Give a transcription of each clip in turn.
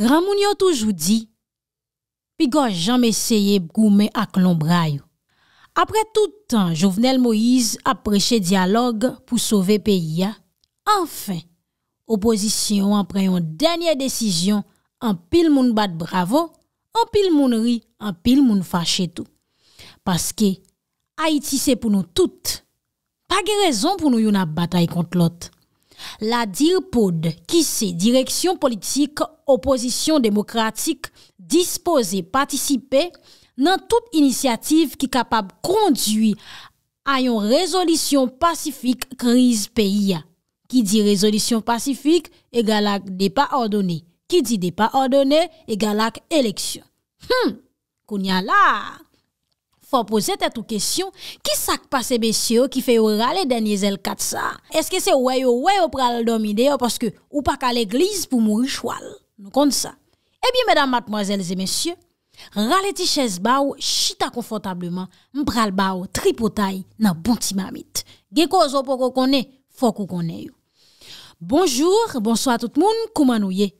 Ramoun yo toujou di, pi gwa jame seye bgoume ak lombra yo. Apre toutan, Jouvenel Moïse apreche dialog pou sove peyi ya. Enfè, oposisyon apre yon denye desisyon an pil moun bat bravo, an pil moun ri, an pil moun fache tou. Paske, Haiti se pou nou tout, pa ge rezon pou nou yon ap batay kont lote. La dirpode ki se direksyon politik, oposisyon demokratik dispose patisipe nan tout inisyatif ki kapab kondui a yon rezolisyon pasifik kriz peyi ya. Ki di rezolisyon pasifik, egalak depa ordone. Ki di depa ordone, egalak eleksyon. Hmm, konya la! Fò posè tèt ou kèsyon, ki sak pase bèsyè ou ki fè ou râle denye zèl katsa? Eske se wè yo wè yo pral domine yo paske ou pa kal eglise pou mou yu chwal? Nou kont sa. Ebyen eh mèdam matmoazèl zè mèsyè, râle ti chèz bà ou chita konfotableman, mpral bà ou tripotay nan bonti mamit. Gè ko zo poko konè, fò koko konè yo. Bonjour, bonsoi tout moun, kouman ou ye?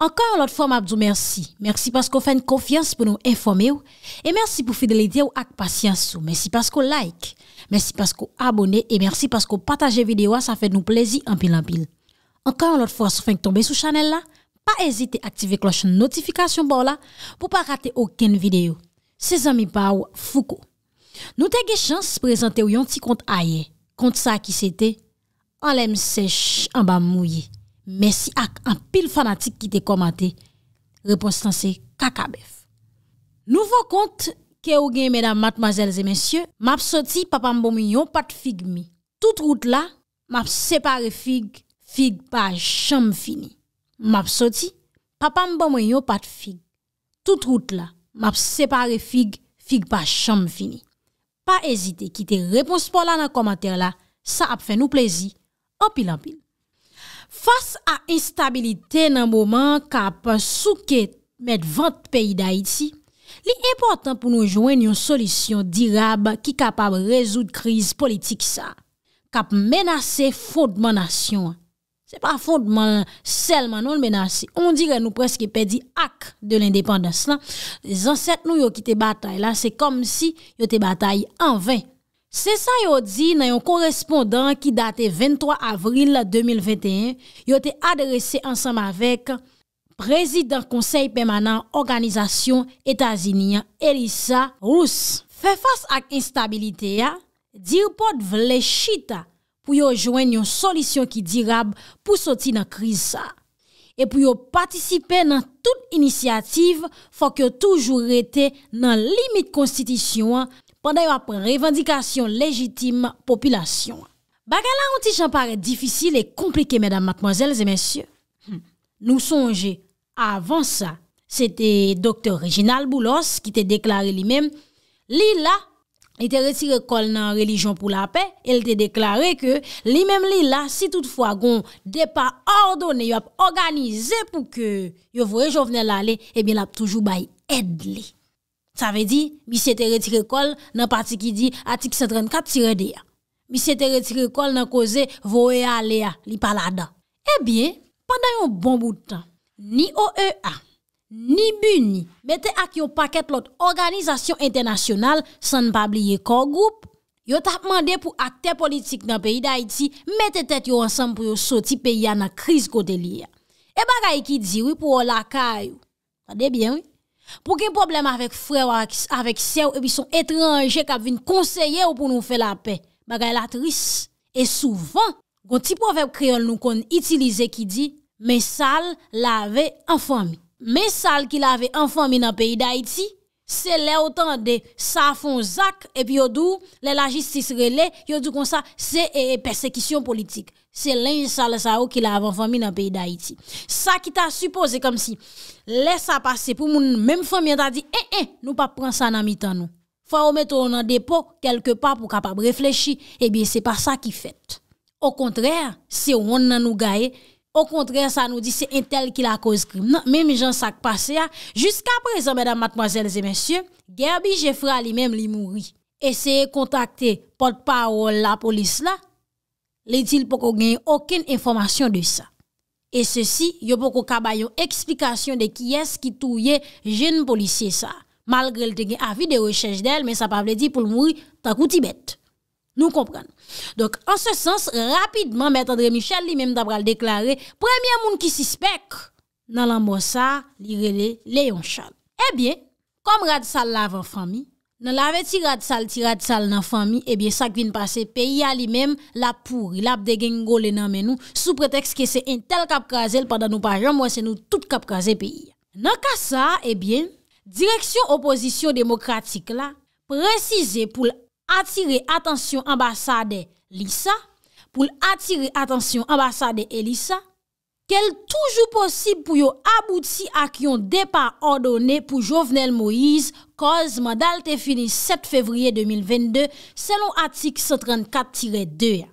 Ankan an lot fwa mabdou mersi. Mersi paskou fè n konfians pou nou informe ou. E mersi pou fidele di ou ak pasyans sou. Mersi paskou like. Mersi paskou abone. E mersi paskou pataje videwa. Sa fè nou plezi an pil an pil. Ankan an lot fwa sou fè n tombe sou chanel la. Pa ezite aktive kloche notifikasyon ba ou la. Po pa rate ouken vide ou. Se zami pa ou fuko. Nou te ge chans prezante ou yon ti kont a ye. Kont sa ki se te. An lem sech an ba mouye. Mesi ak an pil fanatik ki te komante, repos tan se kakabef. Nouvo kont ke ou gen, medan matmazelze mensyo, map soti papam bomoyon pat fig mi. Tout route la, map separe fig, fig pa chanm fini. Map soti, papam bomoyon pat fig. Tout route la, map separe fig, fig pa chanm fini. Pa ezite ki te repos polan an komante la, sa ap fen ou plezi. Opil opil. Fas a instabilite nan mouman kap souke met vant peyi da iti, li important pou nou jwen yon solisyon dirab ki kap ap rezout kriz politik sa. Kap menase foudmanasyon. Se pa foudman, selman non menase. On dire nou preske pedi ak de l'independens lan. Les anset nou yo ki te batay la, se kom si yo te batay an vint. Sesan yo di nan yon korespondant ki date 23 avril 2021, yo te adrese ansam avek Prezident Konsey Pemanan Organizasyon Etazini, Elisa Rousse. Fe fase ak instabilite ya, dir pot vle chita pou yo jwen yon solisyon ki dirab pou soti nan kriz sa. E pou yo patisipe nan tout inisyative fok yo toujou rete nan limit konstitisyon pandan yo ap revendikasyon lejitim popilasyon. Bakal la, an ti chan pare difisil e komplike, medan matmazelze mensyo. Hmm. Nou sonje, avan sa, se te doktor Reginald Boulos ki te deklare li men, li la, e te retire kol nan relijyon pou la pe, el te deklare ke, li men li la, si toutfwa gon depa ordone yo ap organize pou ke yo vwoye jo vnen eh la le, e bin ap toujou baye edle li. Sa ve di, mi se te reti rekol nan pati ki di atik 134 sirede ya. Mi se te reti rekol nan koze voe a le ya li pala da. E bie, pandan yon bon boutan, ni OEA, ni BUNI, bete ak yo paket lot organizasyon internasyonal san pa bli ye kor group, yo tap mande pou akte politik nan peyi da iti, mete tet yo ansan pou yo soti peyi ya nan kriz kote li ya. E eh baga yi ki di wu pou o laka yo. Sa de bien wu? Pou gen problem avèk frèw avèk sèw ebi son etranje kap vin konseye ou pou nou fè la pe? Bagay la tris. E souvan, goun ti povep kriol nou kon itilize ki di, men sal la ve enfami. Men sal ki la ve enfami nan peyi da iti, Se lè o tan de sa fon zak, epi yo dou, lè la jistis relè, yo dou kon sa, se e, e persekisyon politik. Se lè yi sa le sa ou ki lè avan fami nan peyi d'Haïti. Sa ki ta suppose kom si, lè sa pase pou moun mèm fami, an ta di, eh eh, nou pa pran sa nan mitan nou. Fa ou mè ton nan depo, kelke pa pou kapap reflechi, epi se pa sa ki fèt. Au kontrèr, se ou wè nan nou gae, Ou kontre sa nou di se entel ki la koz krim nan, men mi jan sak pase ya. Juska prezant, madame, mademoiselles et messieurs, Gerbi Jefra li menm li mouri. Eseye kontakte potpawol la polis la, le di l poko genye oken informasyon de sa. E se si, yo poko kabayon eksplikasyon de ki es ki touye jen policye sa. Malgre l te gen avi de rechèj del, men sa pa vle di pou l mouri, ta kouti bete. Nou kompren. Dok, an se sens, rapidman, Mètre André Michel li mèm dabral deklaré, premiè moun ki sispek, nan lan mò sa, li rele, le yon chan. Ebyen, eh kom rad sal lavan fami, nan lave ti rad sal, ti rad sal nan fami, ebyen eh sak vin pase, peyi a li mèm la pouri, la ap de geng gole nan menou, sou preteks ke se entel kapkaze, lpada nou pa jan mò se nou tout kapkaze peyi. Nan ka sa, ebyen, eh direksyon oposisyon demokratik la, prezise pou l'apou, Atire atensyon ambasade lisa pou l atire atensyon ambasade elisa kel toujou posib pou yo abouti ak yon depa ordone pou Jovenel Moïse koz madal te finis 7 fevriye 2022 selon atik 134-2 ya.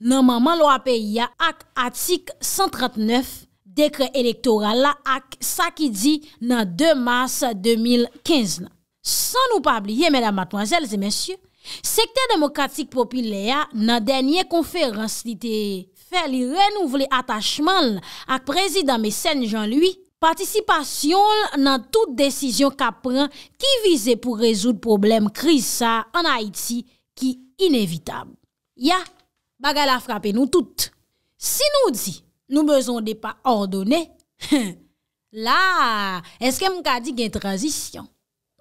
Nan manman lwa peyi ya ak atik 139 dekre elektoral la ak sa ki di nan 2 mars 2015 na. San nou pa bliye mèdam matwazelze mèsyou, Sekte demokratik popilè ya nan denye konferans li te fè li renouv li atachman l ak prezidame Senn Jean Lui, participasyon l nan tout desisyon kapren ki vize pou rezoud problem kriz sa an Haiti ki inevitab. Ya, bagala frapen nou tout. Si nou di nou bezon de pa ordone, la, eske mka di gen transisyon.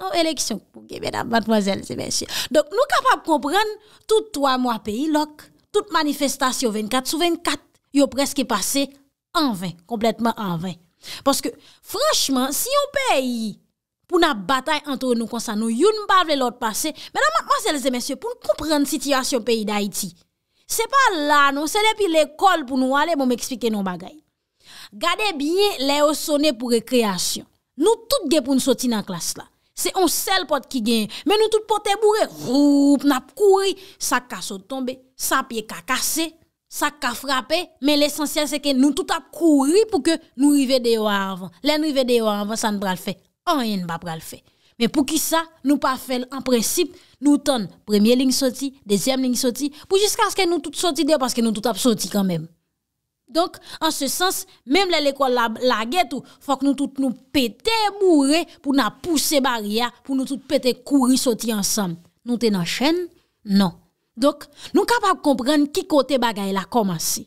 Non, eleksyon pou ge, mèdam, mademoiselles et messieurs. Don, nou kapap kompren tout 3 mwa peyi lok, tout manifestasyon 24, sou 24, yo preske pase en vain, kompletman en vain. Poske, franchman, si yo peyi pou na batay anto nou konsan nou, yon mba vle lot pase, mèdam, mademoiselles et messieurs, pou nou kompren sityasyon peyi d'Haïti, se pa la nou, se depi l'ekol pou nou ale, mou bon, m'eksplike nou bagay. Gade bine, le yo sone pou rekreasyon. Nou tout de pou nou soti nan klas la. Se on sel pot ki gen, men nou tout pot e bourre, roup, nap kouri, sa ka sot tombe, sa pie ka kase, sa ka frape, men l'esensyen se ke nou tout ap kouri pou ke nou rive deyo avan. Len nou rive deyo avan, sa nou pral fe, an yon ba pral fe. Men pou ki sa, nou pa fel, an precipe, nou ton, premye ling soti, dezyem ling soti, pou jiska an se ke nou tout soti deyo, paske nou tout ap soti kanmen. Donk, an se sens, mèm lè lè kwa lagè tou, fòk nou tout nou pète moure pou nan pousse bariya, pou nou tout pète kouri soti ansan. Nou te nan chèn? Non. Donk, nou kapap kompren ki kote bagay la komanse.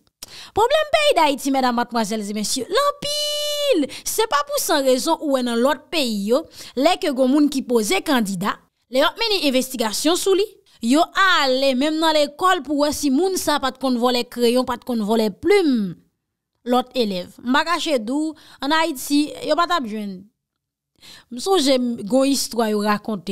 Problem pey da iti, mèdam matmazèl zi mèsyè, l'ampil! Se pa pou san rezon ouè nan lòt pey yo, lè ke gomoun ki pose kandida, lè yo mèni investigasyon sou li. yo allé même dans l'école pour voir si moun sa pas de kon crayon, pas de kon voler plume. L'autre élève. M'a caché d'où en Haïti, yo pas t'a jeune. M'songe gon histoire yo raconte.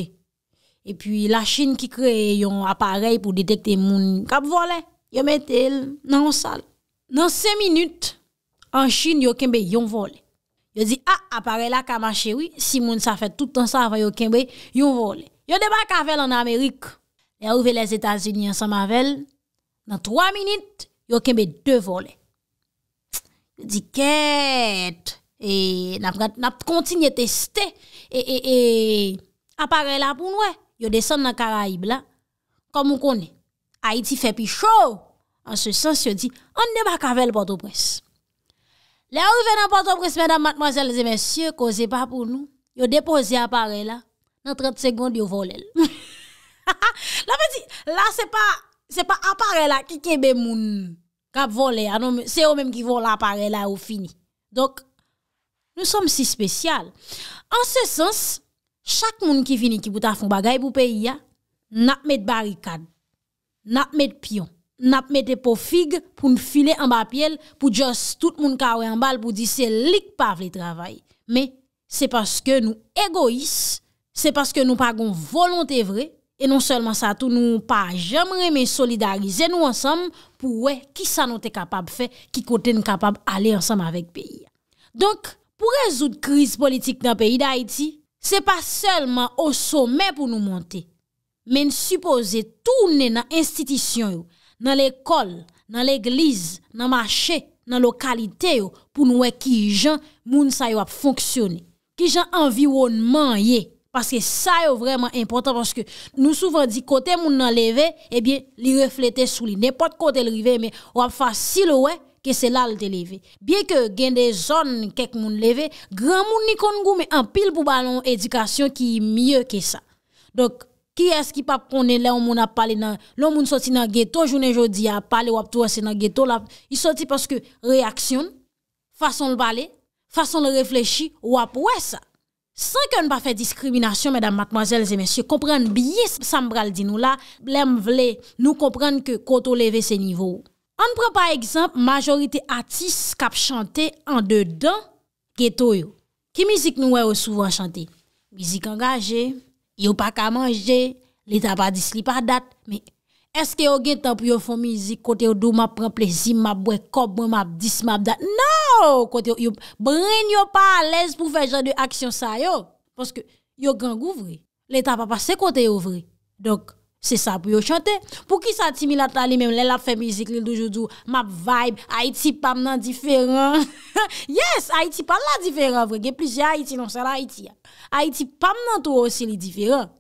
Et puis la Chine qui crée un appareil pour détecter moun k'ap voler, yo mettel nan sal. Dans 5 minutes en Chine yo kembe yon volé. Yo di, ah appareil la ka marché oui, si moun sa fait tout le temps ça yo kembe yon volé. Yo débarque avec en Amérique arrivé les États-Unis ensemble avec elle, dans trois minutes, a kembe deux volets. Je dis quête et n'a n'a à tester et et et appareil là pour nous, yo descend dans Caraïbes là comme on connaît. Haïti fait plus chaud. En ce sens, elle dit on pas avec Port-au-Prince. Les arrivés dans Port-au-Prince, mesdames, mademoiselles et messieurs, causez pas pour nous. Yo déposé appareil là dans 30 secondes vous volé. La pe di, la se pa aparela ki kebe moun kap vole, non, se yo menm ki vole aparela ou fini. Dok, nou som si spesyal. An se sens, chak moun ki fini ki bouta fon bagay pou peyi ya, nap met barikad, nap met pion, nap met epofig pou n file an ba piel, pou jos tout moun ka ouwe an bal pou di se lik pa vle travay. Me, se paske nou egois, se paske nou pagon volonte vre, E non selman sa tou nou pa jemre men solidarize nou ansam pou we ki sa nou te kapab fe, ki kote nou kapab ale ansam avek peyi. Donk, pou rezout kriz politik nan peyi da iti, se pa selman o somen pou nou monte, men suppose tou mnen nan institisyon yo, nan l'ekol, nan l'egliz, nan mache, nan lokalite yo, pou nou we ki jan moun sa yo ap fonksyonen, ki jan anvironman ye, Paske sa yo vreman impotant. Paske nou soufan di kote moun nan leve, ebyen li reflete souli. Ne pat kote li leve, me wap fasil wey ke se lal te leve. Byen ke gen de zon kek moun leve, gran moun ni kon gou, me an pil pou balon edikasyon ki miye ke sa. Dok, ki eski pap pwone le o moun ap pale nan, lo moun soti nan geto, jounen jodi ap pale wap tou ase nan geto la, i soti paske reaksyon, fason l bale, fason l reflechi, wap wey sa. San ke an pa fe diskriminasyon, mèdam matmazèl zè mèsyè, komprenn biye sam bral di nou la, blèm vle, nou komprenn ke koto leve se nivou. An pran pa ekzamp, majorite atis kap chante an de dan, geto yo. Ki mizik nou wè ou souvan chante? Mizik angaje, yo pa ka manje, li tapadis li pa dat, me... Eske yo gen tan pou yo fon mizik kote yo dou ma pren plezim, ma brekob, mwen map dis, map dat? No! Kote yo, yo brenyo pa alez pou fej jan de aksyon sa yo. Poske yo gen gouvre. Le ta pa pase kote yo vre. Donk, se sa pou yo chante. Pou ki sa timi la tali mem, lè la fen mizik, lè doujoujou, map vibe, Haiti pam nan diferan. Yes! Haiti pan la diferan vre. Gen pli jè Haiti, non se la Haiti ya. Haiti pam nan tou ou se li diferan.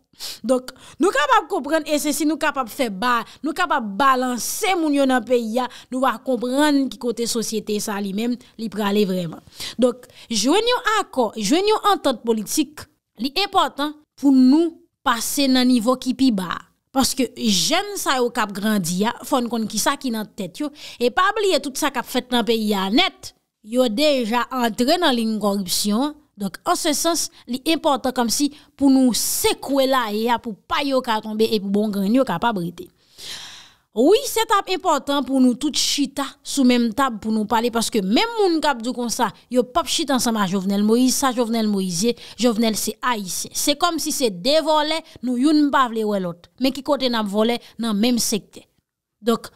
Donk nou kapap kompren esesi, nou kapap fe bar, nou kapap balanse moun yo nan peyi ya, nou wak kompren ki kote sosyete sa li men, li prale vreman. Donk jwen yo akor, jwen yo antante politik, li epotan pou nou pase nan nivou ki pi bar. Paske jen sa yo kap grandiya, fon kon ki sa ki nan tet yo, e pabliye tout sa kap fet nan peyi ya net, yo deja antre nan ling korupsyon, Donk, an se sens, li importan kom si pou nou sekwe la e ya pou pa yo ka tombe e pou bon ganyo kapabrite. Ouye, se tap importan pou nou tout chita sou menm tab pou nou pale. Paske menm moun kap du konsa, yo pap chita ansama Jovenel Moise, sa Jovenel Moise, Jovenel se A.I.C. Se kom si se devole nou yon mbavle ou elot, men ki kote nam vole nan menm sekte. Donk,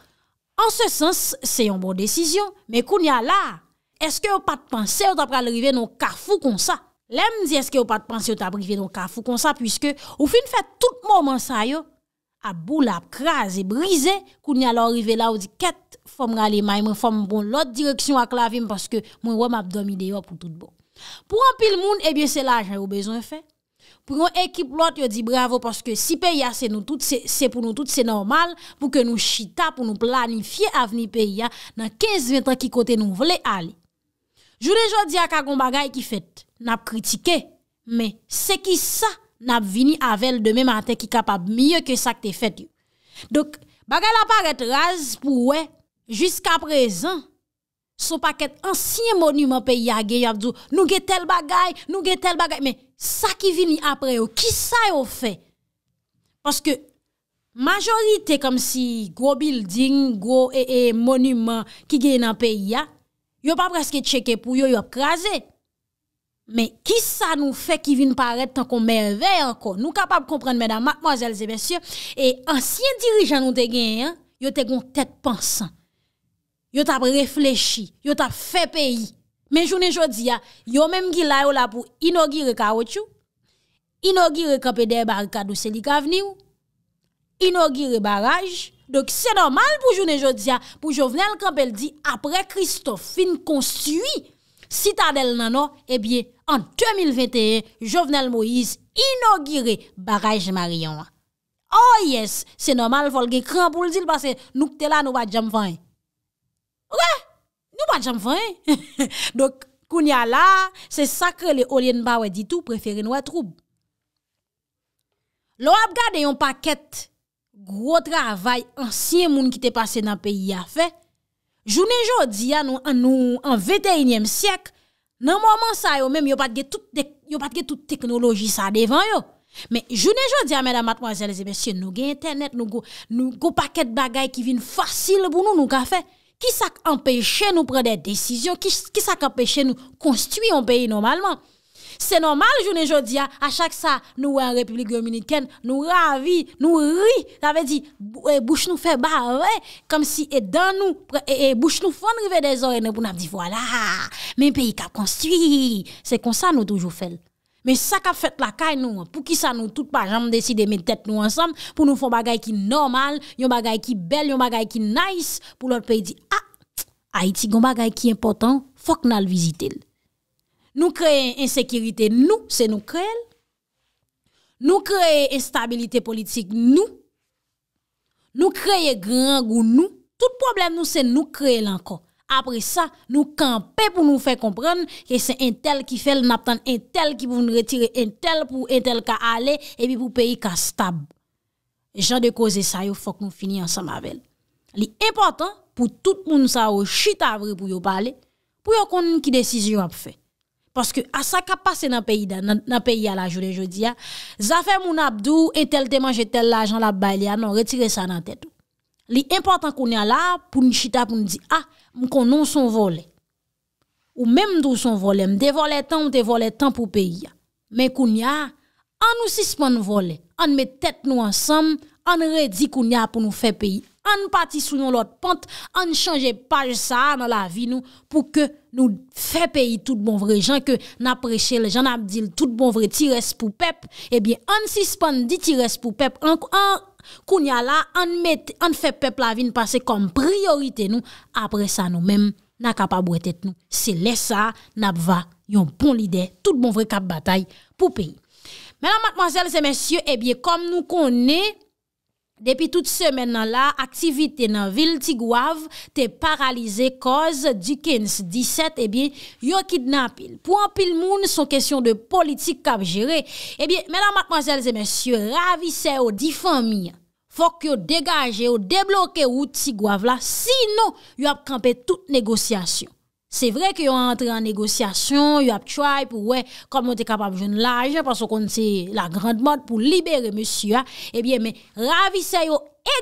an se sens, se yon bon desisyon, men koun ya la. Eske ou pa te panse ou ta pral rive nou kafou kon sa? Lem di eske ou pa te panse ou ta brive nou kafou kon sa? Puiske ou fin fè tout mouman sa yo, a bou la kras e brise, kou ni alo rive la ou di ket, fòm rale may, mwen fòm bon lot direksyon ak la vim, paske mwen wèm ap domi deyo pou tout bon. Pou an pil moun, ebyen eh se la jè ou bezon fè. Pou an ekip lot, yo di bravo, paske si pe ya se nou tout se, se pou nou tout se normal, pou ke nou chita, pou nou planifiye avni pe ya, nan 15-20 an ki kote nou vle ali. Jou de jodi ak akon bagay ki fet, nap kritike, men se ki sa, nap vini avèl demè matè ki kapab, myè ke sa ki te fet. Dok, bagay la parèt raz pou wè, jisk aprezen, sou pakèt ansyen monumen pe yagè, nou gen tel bagay, nou gen tel bagay, men sa ki vini apre yo, ki sa yo fe? Paske, majori te kom si, gro building, gro e, e monument, ki gen nan pe yagè, Yo pas presque checké pour yo, yo crasé. Mais qui ça nous fait qui vient paraître tant qu'on merveille encore? Nous capables de comprendre, mesdames, mademoiselles et messieurs, et anciens dirigeants nous te gagné, hein? yo te gon tête pensant. Yo t'a réfléchi, yo t'a fait pays. Mais journée jodi a, yo même qui là yo là pour inaugurer caoutchouc, inaugurer camp des de où c'est inaugurer barrage, Dok se normal pou jounen jodia pou Jovenel Kampel di apre Kristofin konstiwi sitadel nanon, eh ebyen, an 2021, Jovenel Moïse inogire Baraj Mariyon. Oh yes, se normal folge kran pou l'dil pase nouk tela nou ba djam fany. Ouè, nou ba djam fany. Dok koun ya la, se sakre le olen ba wè ditou preferen wè troub. Lo ap gade yon pakèt. Gwo travay ansyen moun ki te pase nan peyi ya fe, jounen joun di an nou an 21e siyek, nan mouman sa yo mèm yo patge tout teknologi sa devan yo. Mè jounen joun di a mèdam matmwazel, se nou gen internet, nou go paket bagay ki vin fasil pou nou nou ka fe, ki sak empèche nou pre de desisyon, ki sak empèche nou konstuyon peyi normalman? Se normal jounen jodi a, a chak sa, nou wè an republik yo miniken, nou ravi, nou ri, lave di, bouche nou fè ba, wè, kom si edan nou, bouche nou fon rive de zore, nou pou nan di, wala, men peyi kap konstwi, se kon sa nou toujou fèl. Men sa kap fèt la kay nou, pou ki sa nou tout pa jam deside men tèt nou ansam, pou nou fon bagay ki normal, yon bagay ki bel, yon bagay ki nice, pou lor peyi di, a, a iti gon bagay ki important, fok nan l vizite l. Nou kreye ensekirite nou, se nou kreye l. Nou kreye enstabilite politik nou. Nou kreye gran gou nou. Tout problem nou se nou kreye l anko. Apre sa, nou kanpe pou nou fe kompran ke se entel ki fel naptan entel ki pou nou retire entel pou entel ka ale epi pou peyi ka stab. E jan de koze sa yo fok nou fini ansa mavel. Li important pou tout moun sa yo chita avre pou yo pale pou yo kon nou ki desisyon ap fe. Paske asa ka pase nan peyi a non, la jule jodi a, zafè moun apdou, entel teman jetel la jan la bay li a, nan retire sa nan tètou. Li important koun ya la, pou njita pou njit, a, moun konon son vole. Ou mèm dou son vole, m devole tan ou devole tan pou peyi a. Men koun ya, an nou sisman vole, an mè tèt nou ansam, an redi koun ya pou nou fe peyi a. an pati sou yon lot pante, an chanje pa sa nan la vi nou, pou ke nou fe peyi tout bon vre, jan ke na preche le jan abdil tout bon vre ti res pou pep, e eh bie an sispan di ti res pou pep, an kounya la, an fe pep la vi nou pase kom priorite nou, apre sa nou men, na kapab wetet nou, se lesa na bva yon pon lide, tout bon vre kap batay pou peyi. Menan matmansel se mensyo, e eh bie kom nou konen, Depi tout semen nan la, aktivite nan vil tigwav te paralize koz Dikens 17 e bi yon kidnapil. Pou an pil moun son kesyon de politik kap jere, e bi menan matmazelze mensyo ravise ou difamia. Fok yon degaje ou debloke ou tigwav la, sino yon ap kampe tout negosyasyon. C'est vrai que ont entré en négociation, ils ont try pour ouais, comment on est capable de jouer l'argent, parce qu'on c'est la grande mode pour libérer monsieur. Hein. Eh bien, mais ravissez vous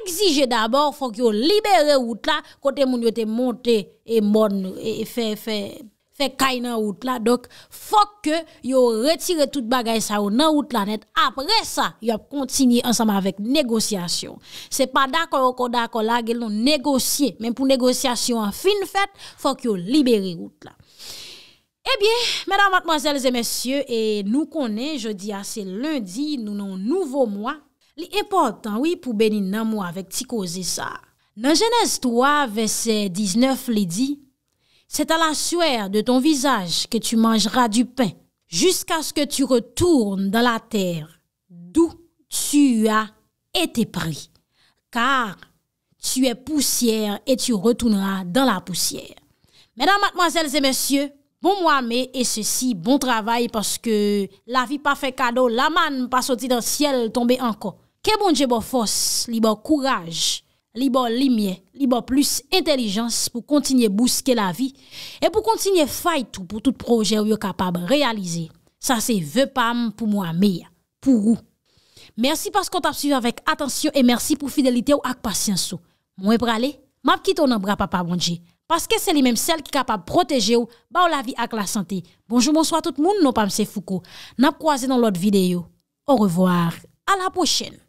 exige d'abord, faut que vous route là, côté mon monté et mon... et fait, fait, fek kay nan wout la, dok fok ke yo retire tout bagay sa yo nan wout la net, apre sa, yo ap kontinye ansama vek negosyasyon. Se pa dako yo ko dako la, gelon negosye, men pou negosyasyon fin fèt, fok yo liberi wout la. Ebyen, mèdam matmazèl zè mèsyè, e nou konè, je di a se lundi, nou nan nouvo mwa, li importan wè pou beni nan mwa vek ti kozi sa. Nan jenèz 3 ve se 19 li di, Sè ta la souèr de ton vizaj ke tu manjera du pen. Jusk aske tu retourne dan la ter. Dou tu a ete pri. Kar tu e poussièr et tu retournera dan la poussièr. Mèdame, matmoazèlzè, mèsyè, bon mwame et sèsi, bon travay. Paske la vi pa fè kado, la man pa soti dan sèl, tombe anko. Kè bon jè bo fòs li bo kouraj? li bo limye, li bo plus intelijans pou kontinye bouske la vi e pou kontinye fay tou pou tout proje ou yo kapab realize. Sa se vepam pou mou ameya. Pou rou. Mersi paskot ap suyo vek atensyon e mersi pou fidelite ou ak pasyansou. Mwen prale, map kitou nan bra papabonje. Paske se li menm sel ki kapab proteje ou ba ou la vi ak la sante. Bonjou monswa tout moun nou pamse fuko. Nap kwaze nan lot videyo. Au revoar, ala pochene.